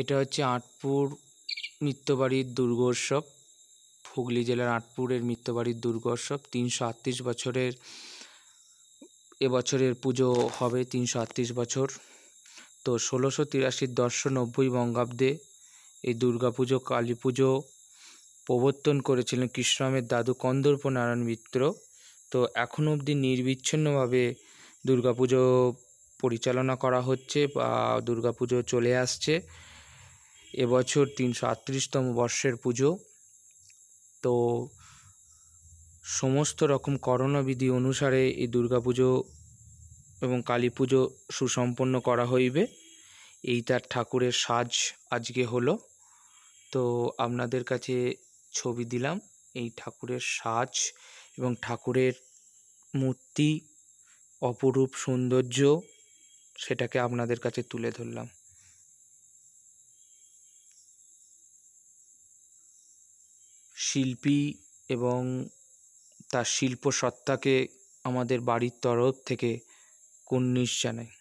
এটা হচ্ছে আটপুর বাড়ির দুর্গোৎসব হুগলি জেলার আটপুরের বাড়ির দুর্গোৎসব তিনশো আটত্রিশ বছরের এবছরের পুজো হবে তিনশো আটত্রিশ বছর তো ষোলোশো তিরাশির দশশো নব্বই বঙ্গাব্দে এই দুর্গাপুজো কালী পুজো প্রবর্তন করেছিলেন কৃষ্ণরামের দাদু কন্দর্প নারায়ণ মিত্র তো এখনও অবধি নির্বিচ্ছিন্নভাবে দুর্গাপুজো পরিচালনা করা হচ্ছে বা দুর্গাপুজো চলে আসছে এবছর তিনশো আটত্রিশতম বর্ষের পুজো তো সমস্ত রকম করণাবিধি অনুসারে এই দুর্গাপুজো এবং কালী পুজো সুসম্পন্ন করা হইবে এই তার ঠাকুরের সাজ আজকে হলো তো আপনাদের কাছে ছবি দিলাম এই ঠাকুরের সাজ এবং ঠাকুরের মূর্তি অপরূপ সৌন্দর্য সেটাকে আপনাদের কাছে তুলে ধরলাম শিল্পী এবং তার শিল্পসত্ত্বাকে আমাদের বাড়ির তরফ থেকে কুর্নিশ জানাই